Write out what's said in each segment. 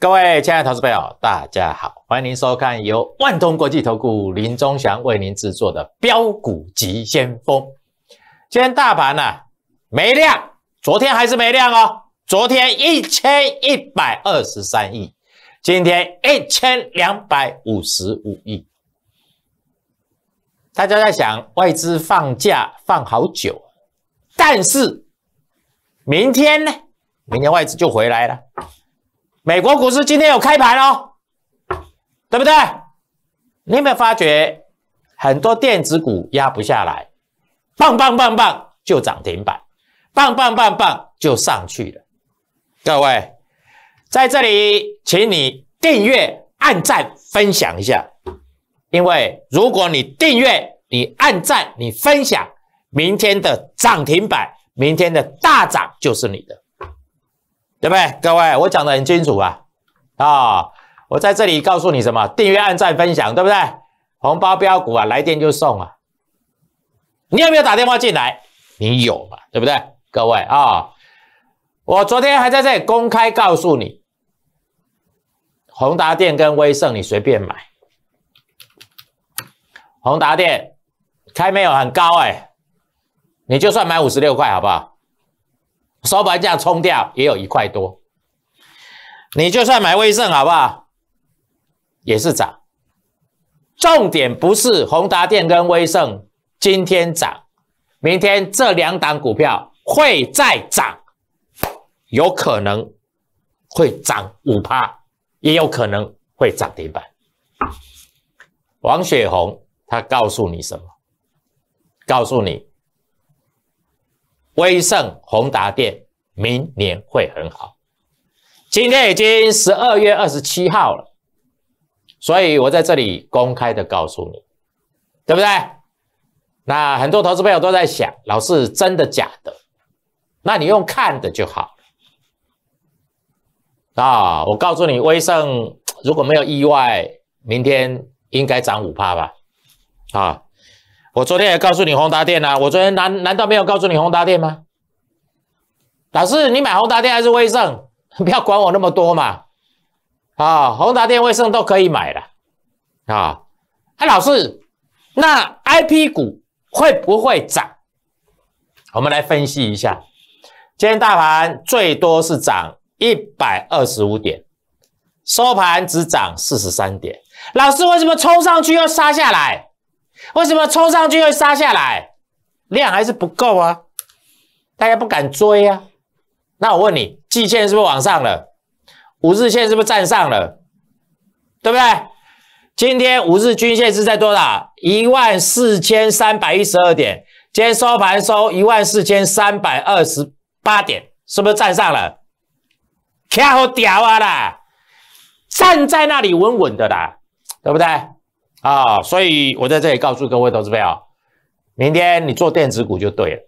各位亲爱的投资朋友，大家好，欢迎您收看由万通国际投顾林忠祥为您制作的《标股急先锋》。今天大盘呢没亮，昨天还是没亮哦，昨天一千一百二十三亿，今天一千两百五十五亿。大家在想外资放假放好久，但是明天呢？明天外资就回来了。美国股市今天有开盘哦，对不对？你有没有发觉很多电子股压不下来，棒棒棒棒就涨停板，棒棒棒棒就上去了。各位在这里，请你订阅、按赞、分享一下，因为如果你订阅、你按赞、你分享，明天的涨停板、明天的大涨就是你的。对不对？各位，我讲的很清楚啊！啊，我在这里告诉你什么？订阅、按赞、分享，对不对？红包标股啊，来电就送啊！你有没有打电话进来？你有嘛？对不对？各位啊，我昨天还在这里公开告诉你，宏达电跟威盛，你随便买。宏达电开没有很高哎，你就算买五十六块好不好？说白样冲掉也有一块多。你就算买威盛，好不好？也是涨。重点不是宏达电跟威盛今天涨，明天这两档股票会再涨，有可能会涨五趴，也有可能会涨停板。王雪红他告诉你什么？告诉你。威盛宏达店明年会很好。今天已经十二月二十七号了，所以我在这里公开的告诉你，对不对？那很多投资朋友都在想，老师真的假的？那你用看的就好。啊，我告诉你，威盛如果没有意外，明天应该涨五帕吧？啊。我昨天也告诉你宏达电啦，我昨天难难道没有告诉你宏达电吗？老师，你买宏达电还是威盛？不要管我那么多嘛！啊，宏达电、威盛都可以买了。啊。哎，老师，那 I P 股会不会涨？我们来分析一下，今天大盘最多是涨一百二十五点，收盘只涨四十三点。老师，为什么冲上去又杀下来？为什么冲上去会杀下来？量还是不够啊，大家不敢追啊。那我问你，季线是不是往上了？五日线是不是站上了？对不对？今天五日均线是在多少？一万四千三百一十二点。今天收盘收一万四千三百二十八点，是不是站上了？看好屌啊啦，站在那里稳稳的啦，对不对？啊，所以我在这里告诉各位投资朋友，明天你做电子股就对了。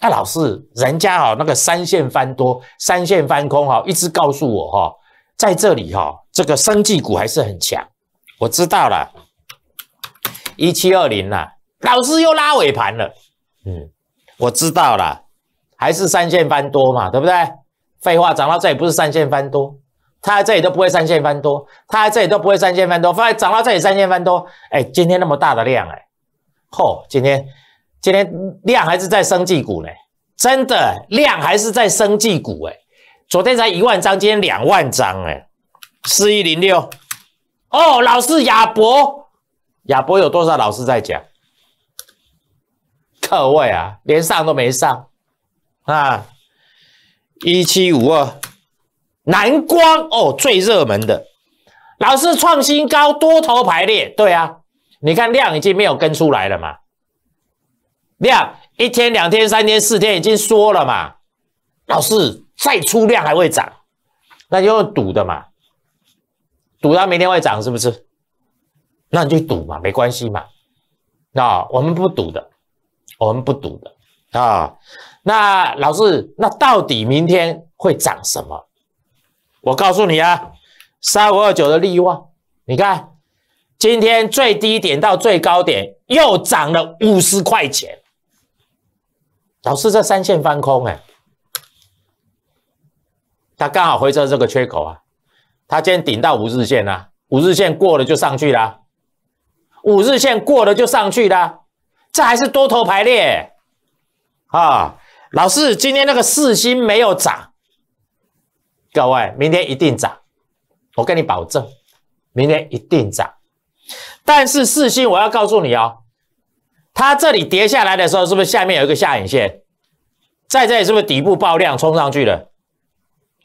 啊、老师，人家哦那个三线翻多、三线翻空哈，一直告诉我哈，在这里哈，这个生技股还是很强。我知道了，一七二零呐，老师又拉尾盘了。嗯，我知道了，还是三线翻多嘛，对不对？废话，涨到这也不是三线翻多。它在这里都不会三线翻多，它在这里都不会三线翻多，反而涨到这里三线翻多，哎，今天那么大的量，哎，嚯，今天今天量还是在生技股呢，真的量还是在生技股，哎，昨天才一万张，今天两万张，哎，四一零六，哦，老师亚博，亚博有多少老师在讲？各位啊，连上都没上啊，一七五二。南光哦，最热门的，老师创新高，多头排列，对啊，你看量已经没有跟出来了嘛，量一天、两天、三天、四天已经缩了嘛，老师再出量还会涨，那就赌的嘛，赌它明天会涨是不是？那你就赌嘛，没关系嘛，那我们不赌的，我们不赌的啊，那老师，那到底明天会涨什么？我告诉你啊，三五二九的例外，你看，今天最低点到最高点又涨了五十块钱，老师这三线翻空哎，它刚好回撤这个缺口啊，它今天顶到五日线啦，五日线过了就上去了，五日线过了就上去了，这还是多头排列，啊，老师今天那个四星没有涨。各位，明天一定涨，我跟你保证，明天一定涨。但是四星，我要告诉你哦，它这里跌下来的时候，是不是下面有一个下影线？在这里是不是底部爆量冲上去了？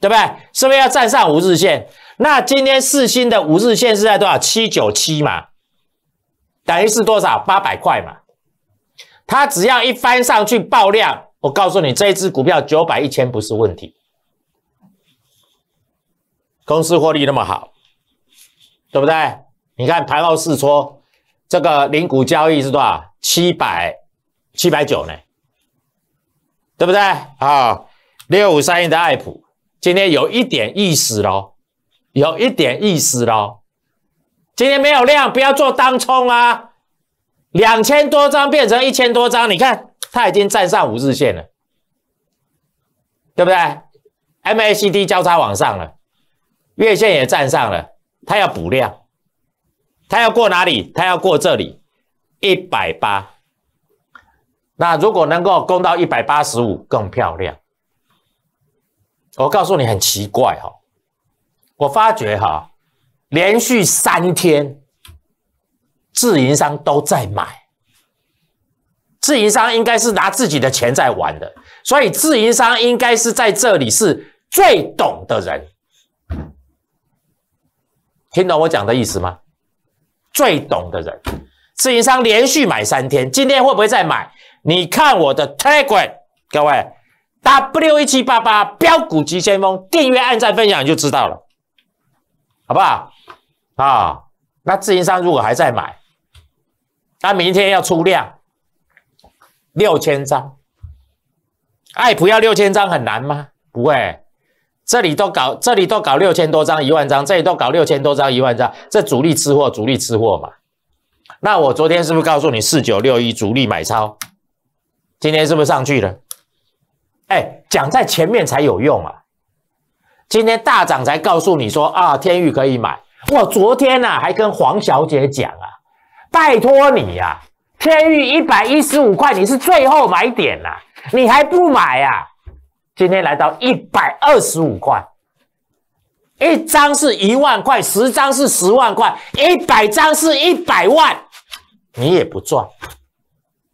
对不对？是不是要站上五日线？那今天四星的五日线是在多少？七九七嘛，等于是多少？八百块嘛。它只要一翻上去爆量，我告诉你，这一只股票九百一千不是问题。公司获利那么好，对不对？你看盘后试撮，这个零股交易是多少？七百七百九呢，对不对？啊，六五三一的爱普今天有一点意思喽，有一点意思喽。今天没有量，不要做当冲啊。两千多张变成一千多张，你看它已经站上五日线了，对不对？MACD 交叉往上了。月线也站上了，它要补量，它要过哪里？它要过这里，一百八。那如果能够攻到一百八十五，更漂亮。我告诉你，很奇怪哈，我发觉哈，连续三天，自营商都在买。自营商应该是拿自己的钱在玩的，所以自营商应该是在这里是最懂的人。听懂我讲的意思吗？最懂的人，自营商连续买三天，今天会不会再买？你看我的推 m 各位，W 一七八八标股急先锋，订阅、按赞、分享就知道了，好不好？啊，那自营商如果还在买，那明天要出量六千张，爱普要六千张很难吗？不会。这里都搞，这里都搞六千多张一万张，这里都搞六千多张一万张，这主力吃货，主力吃货嘛。那我昨天是不是告诉你四九六一主力买超？今天是不是上去了？哎，讲在前面才有用啊。今天大涨才告诉你说啊，天宇可以买。我昨天啊，还跟黄小姐讲啊，拜托你呀，天宇一百一十五块你是最后买点呐，你还不买呀？今天来到一百二十五块，一张是一万块，十张是十万块，一百张是一百万，你也不赚，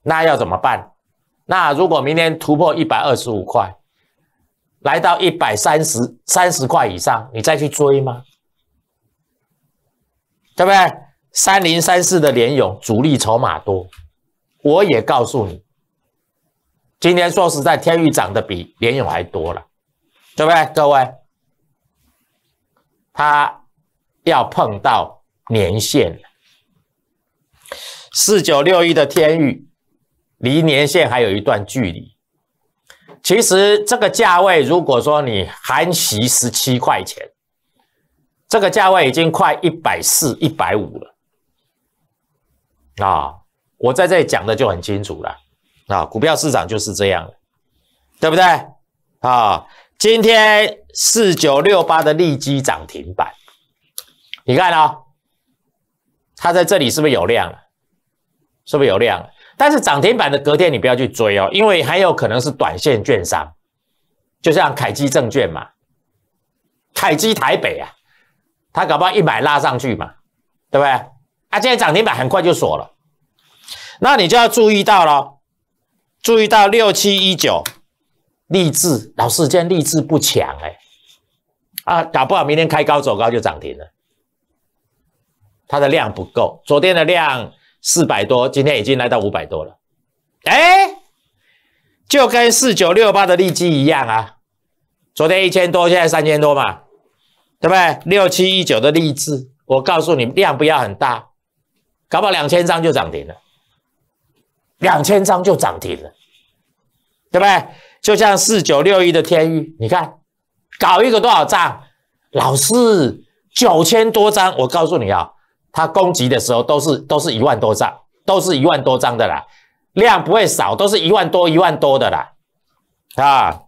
那要怎么办？那如果明天突破一百二十五块，来到一百三十三十块以上，你再去追吗？对不对？三零三四的连勇主力筹码多，我也告诉你。今天说实在，天宇涨的比联勇还多了，对不对，各位？它要碰到年限四九六一的天宇离年限还有一段距离。其实这个价位，如果说你含息十七块钱，这个价位已经快一百四、一百五了。啊，我在这讲的就很清楚了。啊，股票市场就是这样对不对？啊，今天四九六八的利基涨停板，你看啊，它在这里是不是有量了？是不是有量了？但是涨停板的隔天你不要去追哦，因为很有可能是短线券商，就像凯基证券嘛，凯基台北啊，他搞不好一买拉上去嘛，对不对？啊，今在涨停板很快就锁了，那你就要注意到了。注意到六七一九，励志老师，今天励志不强哎，啊，搞不好明天开高走高就涨停了。它的量不够，昨天的量四百多，今天已经来到五百多了，哎，就跟四九六八的利基一样啊，昨天一千多，现在三千多嘛，对不对？六七一九的励志，我告诉你，量不要很大，搞不好两千张就涨停了。两千张就涨停了，对不对？就像四九六一的天域，你看，搞一个多少张？老师九千多张。我告诉你啊，它攻击的时候都是都是一万多张，都是一万多张的啦，量不会少，都是一万多一万多的啦。啊，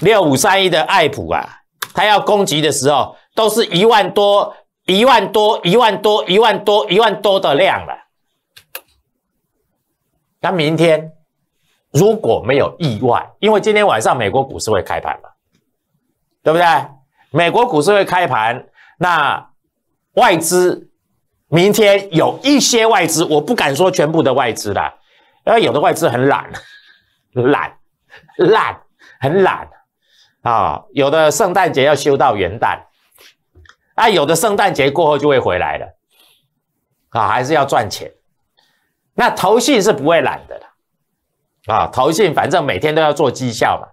六五三一的爱普啊，它要攻击的时候都是一万多一万多一万多一万多一万多的量了。那明天如果没有意外，因为今天晚上美国股市会开盘了，对不对？美国股市会开盘，那外资明天有一些外资，我不敢说全部的外资啦，因为有的外资很懒，懒，懒，很懒啊。有的圣诞节要休到元旦，啊，有的圣诞节过后就会回来了，啊，还是要赚钱。那投信是不会懒的，啊，投信反正每天都要做绩效嘛，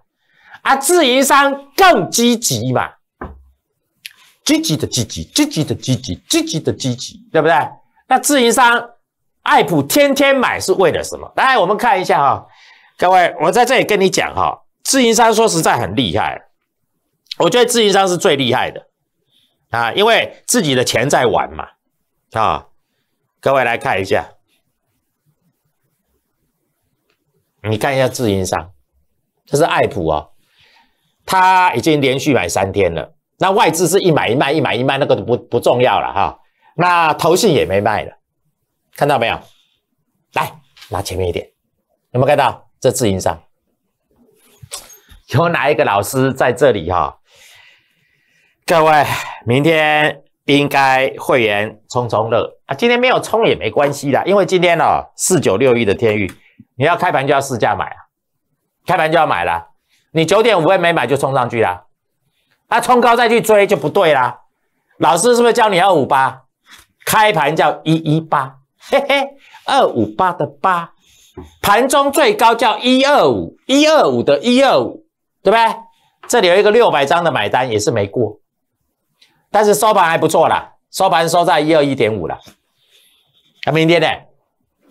啊，自营商更积极嘛，积极的积极，积极的积极，积极的积极，对不对？那自营商，爱普天天买是为了什么？来，我们看一下哈，各位，我在这里跟你讲哈，自营商说实在很厉害，我觉得自营商是最厉害的，啊，因为自己的钱在玩嘛，啊，各位来看一下。你看一下自营商，这是爱普哦，他已经连续买三天了。那外资是一买一卖，一买一卖，那个不不重要了哈。那投信也没卖了，看到没有？来，拉前面一点，有没有看到这自营商？有哪一个老师在这里哈？各位，明天应该会员充充乐啊。今天没有充也没关系的，因为今天哦四九六一的天域。你要开盘就要试价买啊，开盘就要买了。你九点五分没买就冲上去啦，啊，冲高再去追就不对啦。老师是不是教你二五八？开盘叫一一八，嘿嘿，二五八的八，盘中最高叫一二五，一二五的一二五，对不对？这里有一个六百张的买单也是没过，但是收盘还不错啦，收盘收在一二一点五了。那明天呢？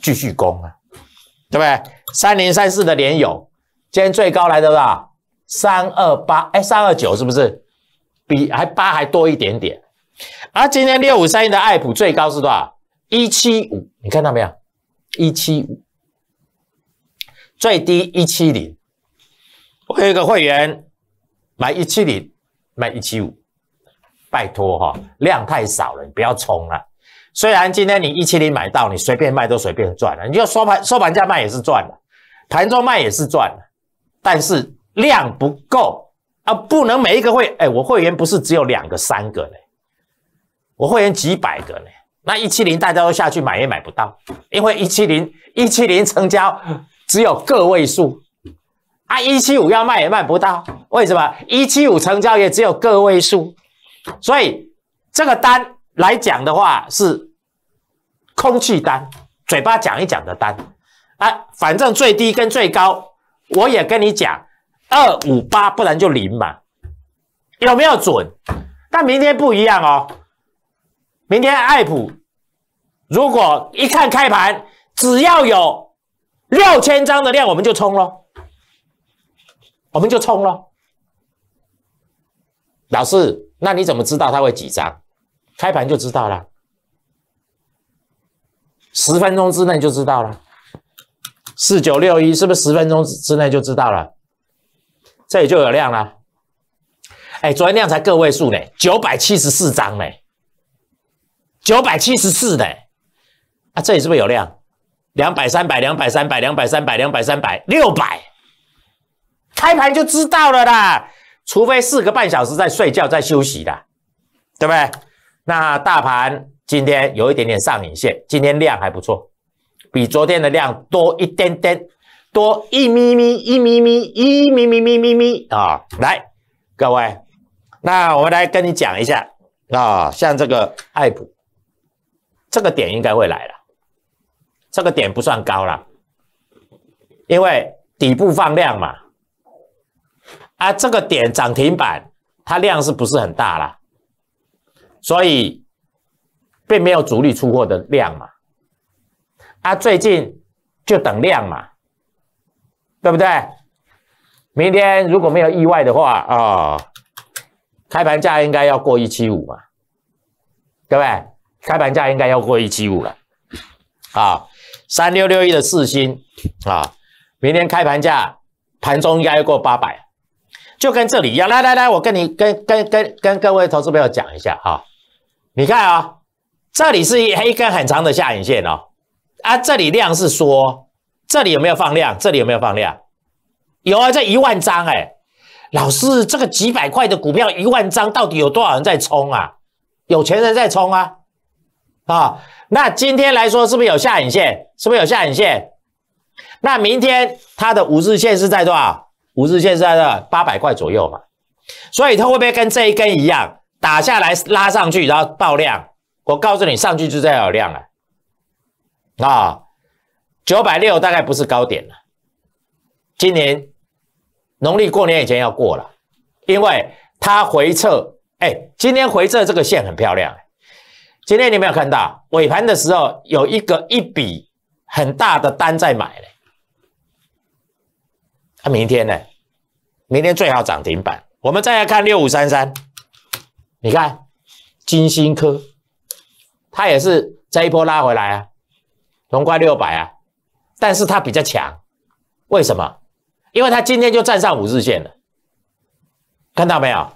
继续攻啊。对不对？三零三四的联友，今天最高来的多少？三二八，哎，三二九是不是？比还八还多一点点。而今天六五三一的爱普最高是多少？一七五，你看到没有？一七五，最低一七零。我有一个会员买一七零，卖一七五，拜托哈，量太少了，你不要冲了。虽然今天你一七零买到，你随便卖都随便赚了，你就收盘收盘价卖也是赚的，盘中卖也是赚的，但是量不够啊，不能每一个会，哎，我会员不是只有两个三个嘞，我会员几百个呢，那一七零大家都下去买也买不到，因为一七零一七零成交只有个位数，啊，一七五要卖也卖不到，为什么一七五成交也只有个位数？所以这个单来讲的话是。空气单，嘴巴讲一讲的单，哎，反正最低跟最高，我也跟你讲，二五八，不然就零嘛，有没有准？但明天不一样哦，明天艾普如果一看开盘，只要有六千张的量，我们就冲了，我们就冲了。老师，那你怎么知道它会几张？开盘就知道了。十分钟之内就知道了，四九六一是不是十分钟之内就知道了？这里就有量了。哎，昨天量才个位数呢，九百七十四张呢，九百七十四嘞，啊，这里是不是有量？两百三百两百三百两百三百两百三百六百，开盘就知道了啦，除非四个半小时在睡觉在休息的，对不对？那大盘。今天有一点点上影线，今天量还不错，比昨天的量多一点点，多一咪咪一咪咪一咪咪咪咪咪啊！来，各位，那我来跟你讲一下啊，像这个爱普，这个点应该会来了，这个点不算高了，因为底部放量嘛，啊，这个点涨停板它量是不是很大了？所以。并没有主力出货的量嘛，啊，最近就等量嘛，对不对？明天如果没有意外的话啊，开盘价应该要过一七五嘛，各位，开盘价应该要过一七五了，啊，三六六一的四星啊，明天开盘价盘中应该要过八百，就跟这里一样，来来来，我跟你跟跟跟跟各位投资朋友讲一下啊，你看啊。这里是一一根很长的下影线哦，啊，这里量是缩，这里有没有放量？这里有没有放量？有啊，这一万张哎，老师，这个几百块的股票一万张，到底有多少人在冲啊？有钱人在冲啊，啊，那今天来说是不是有下影线？是不是有下影线？那明天它的五日线是在多少？五日线是在这八百块左右嘛，所以它会不会跟这一根一样打下来拉上去，然后爆量？我告诉你，上去就在有量了啊！九百六大概不是高点了。今年农历过年以前要过了，因为它回撤。哎，今天回撤这个线很漂亮。今天你没有看到尾盘的时候有一个一笔很大的单在买嘞。它明天呢？明天最好涨停板。我们再来看六五三三，你看金星科。它也是这一波拉回来啊，龙亏六百啊，但是它比较强，为什么？因为它今天就站上五日线了，看到没有？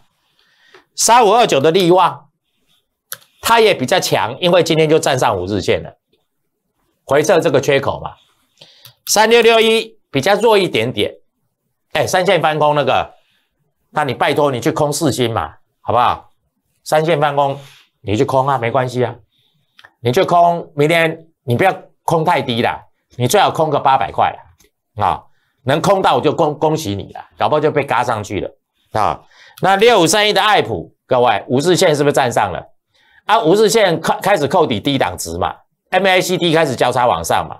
三五二九的利旺，它也比较强，因为今天就站上五日线了，回撤这个缺口嘛。三六六一比较弱一点点，哎，三线翻空那个，那你拜托你去空四星嘛，好不好？三线翻空你去空啊，没关系啊。你就空，明天你不要空太低啦，你最好空个八百块啊，能空到我就恭恭喜你了，搞不好就被嘎上去了啊。那六五三一的爱普，各位五日线是不是站上了啊？五日线开开始扣底低档值嘛，MACD 开始交叉往上嘛，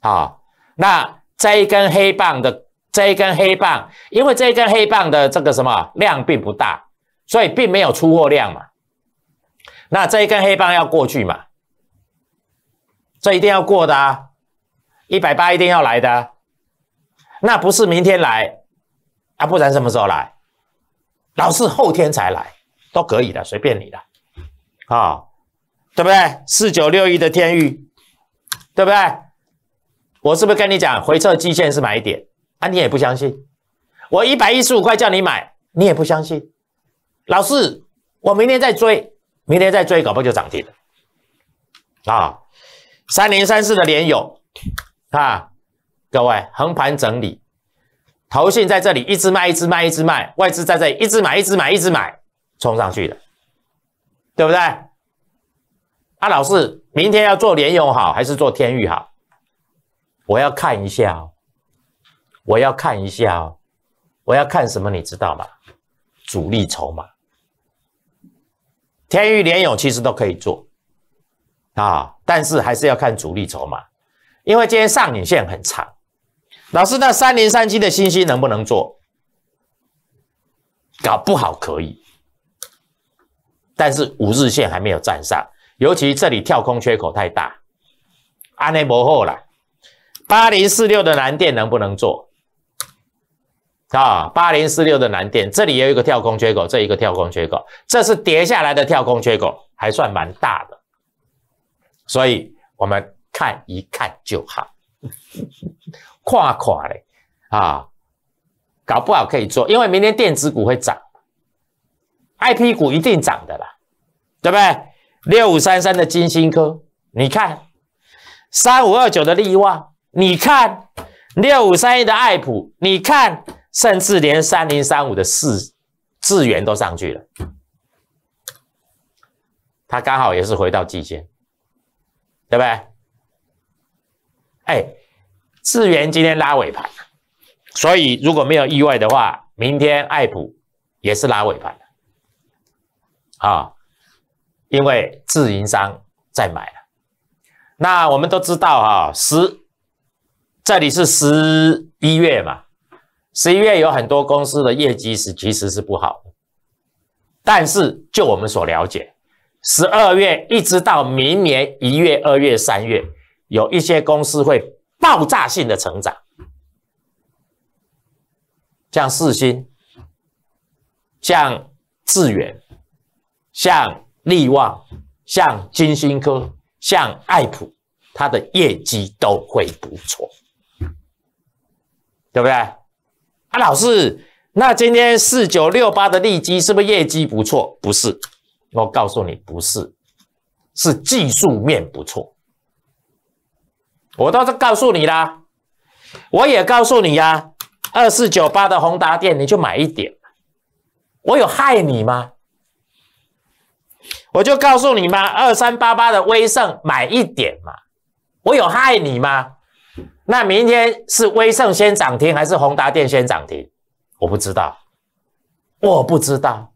啊，那这一根黑棒的这一根黑棒，因为这一根黑棒的这个什么量并不大，所以并没有出货量嘛。那这一根黑棒要过去嘛？这一定要过的啊，一百八一定要来的，那不是明天来啊，不然什么时候来？老是后天才来都可以的，随便你的啊，对不对？四九六一的天域，对不对？我是不是跟你讲回撤基限是买点啊？你也不相信，我一百一十五块叫你买，你也不相信。老师，我明天再追。明天再追，搞不好就涨停了啊！三零三四的联友啊，各位横盘整理，投信在这里一直卖一直卖一直卖，外资在这里一直买一直买一直买，冲上去的，对不对？啊，老师，明天要做联友好还是做天域好？我要看一下哦，我要看一下哦，我要看什么？你知道吗？主力筹码。天域联勇其实都可以做啊，但是还是要看主力筹码，因为今天上影线很长。老师，那三零三七的星星能不能做？搞不好可以，但是五日线还没有站上，尤其这里跳空缺口太大，安内博后了。八零四六的蓝电能不能做？啊，八零四六的南电，这里也有一个跳空缺口，这一个跳空缺口，这是跌下来的跳空缺口，还算蛮大的，所以我们看一看就好，跨跨的啊，搞不好可以做，因为明天电子股会涨，I P 股一定涨的啦，对不对？六五三三的金星科，你看，三五二九的利旺，你看，六五三一的爱普，你看。甚至连三零三五的四智源都上去了，它刚好也是回到季线，对不对？哎，智源今天拉尾盘，所以如果没有意外的话，明天爱普也是拉尾盘的啊，因为自营商在买了。那我们都知道啊，十这里是十一月嘛。十一月有很多公司的业绩是其实是不好，但是就我们所了解，十二月一直到明年一月、二月、三月，有一些公司会爆炸性的成长，像四星，像智远、像力旺、像金星科、像爱普，它的业绩都会不错，对不对？老师，那今天四九六八的利基是不是业绩不错？不是，我告诉你，不是，是技术面不错。我倒是告诉你啦，我也告诉你呀，二四九八的宏达店，你就买一点，我有害你吗？我就告诉你嘛，二三八八的威盛买一点嘛，我有害你吗？那明天是威盛先涨停还是宏达电先涨停？我不知道，我不知道。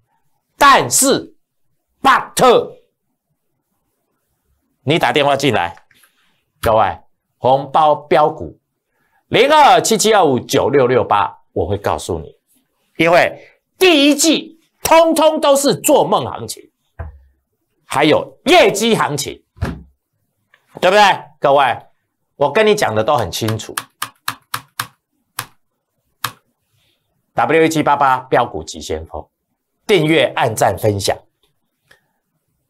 但是，巴特，你打电话进来，各位，红包标股零二七七二五九六六八，我会告诉你，因为第一季通通都是做梦行情，还有业绩行情，对不对，各位？我跟你讲的都很清楚。W 七八八标股急先锋，订阅、按赞、分享。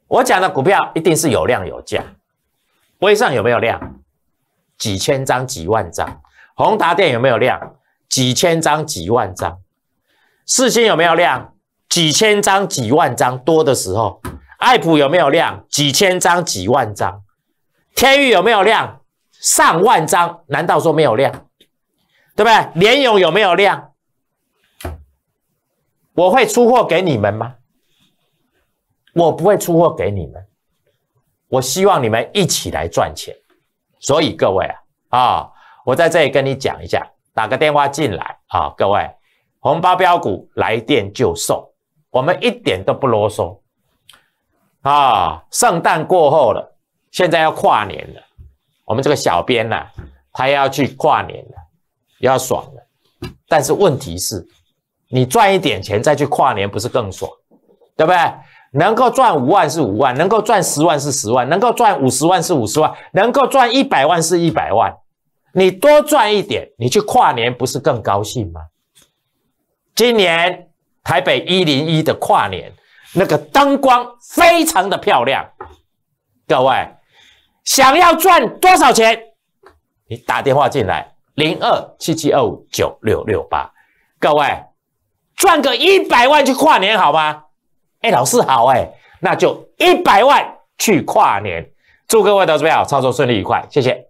我讲的股票一定是有量有价。微上有没有量？几千张、几万张。宏达电有没有量？几千张、几万张。四星有没有量？几千张、几万张。多的时候，爱普有没有量？几千张、几万张。天宇有没有量？上万张，难道说没有量，对不对？联勇有没有量？我会出货给你们吗？我不会出货给你们。我希望你们一起来赚钱。所以各位啊，啊，我在这里跟你讲一下，打个电话进来啊，各位，红包标股来电就送，我们一点都不啰嗦。啊，圣诞过后了，现在要跨年了。我们这个小编呢，他要去跨年了，要爽了。但是问题是，你赚一点钱再去跨年，不是更爽？对不对？能够赚五万是五万，能够赚十万是十万，能够赚五十万是五十万，能够赚一百万是一百万。你多赚一点，你去跨年不是更高兴吗？今年台北一零一的跨年，那个灯光非常的漂亮，各位。想要赚多少钱？你打电话进来零二七七二五九六六八，各位赚个一百万去跨年好吗？哎，老师好哎，那就一百万去跨年，祝各位老师友操作顺利愉快，谢谢。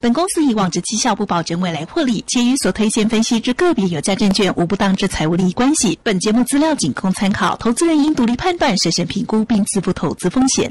本公司以往之绩效不保证未来获利，且与所推荐分析之个别有价证券无不当之财务利益关系。本节目资料仅供参考，投资人应独立判断，审慎评估，并自负投资风险。